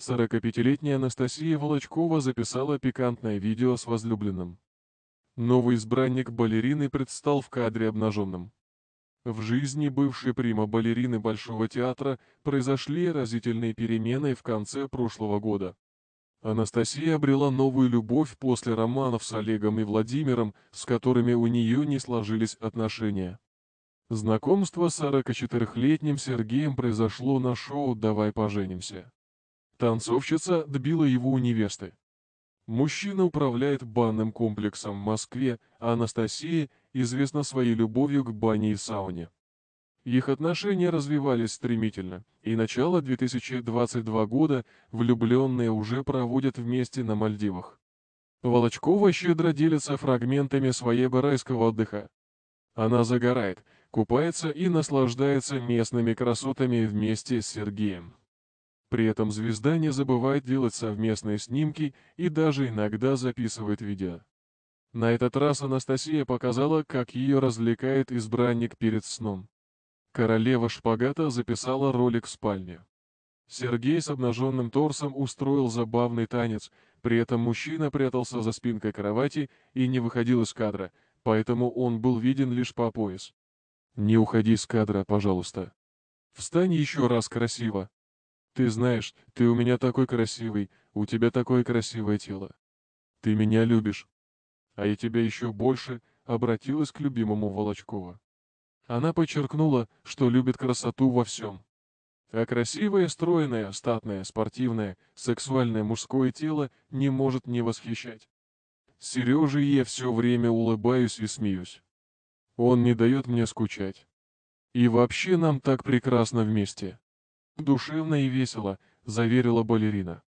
45-летняя Анастасия Волочкова записала пикантное видео с возлюбленным. Новый избранник балерины предстал в кадре обнаженным. В жизни бывшей прима-балерины Большого театра произошли разительные перемены в конце прошлого года. Анастасия обрела новую любовь после романов с Олегом и Владимиром, с которыми у нее не сложились отношения. Знакомство с 44-летним Сергеем произошло на шоу «Давай поженимся». Танцовщица добила его у невесты. Мужчина управляет банным комплексом в Москве, а Анастасия известна своей любовью к бане и сауне. Их отношения развивались стремительно, и начало 2022 года влюбленные уже проводят вместе на Мальдивах. Волочкова щедро делится фрагментами своего райского отдыха. Она загорает, купается и наслаждается местными красотами вместе с Сергеем. При этом звезда не забывает делать совместные снимки и даже иногда записывает видео. На этот раз Анастасия показала, как ее развлекает избранник перед сном. Королева шпагата записала ролик в спальне. Сергей с обнаженным торсом устроил забавный танец, при этом мужчина прятался за спинкой кровати и не выходил из кадра, поэтому он был виден лишь по пояс. «Не уходи из кадра, пожалуйста. Встань еще раз красиво», ты знаешь, ты у меня такой красивый, у тебя такое красивое тело. Ты меня любишь. А я тебя еще больше, обратилась к любимому Волочкова. Она подчеркнула, что любит красоту во всем. А красивое, стройное, статное, спортивное, сексуальное мужское тело не может не восхищать. Сереже я все время улыбаюсь и смеюсь. Он не дает мне скучать. И вообще нам так прекрасно вместе. Душевно и весело, заверила балерина.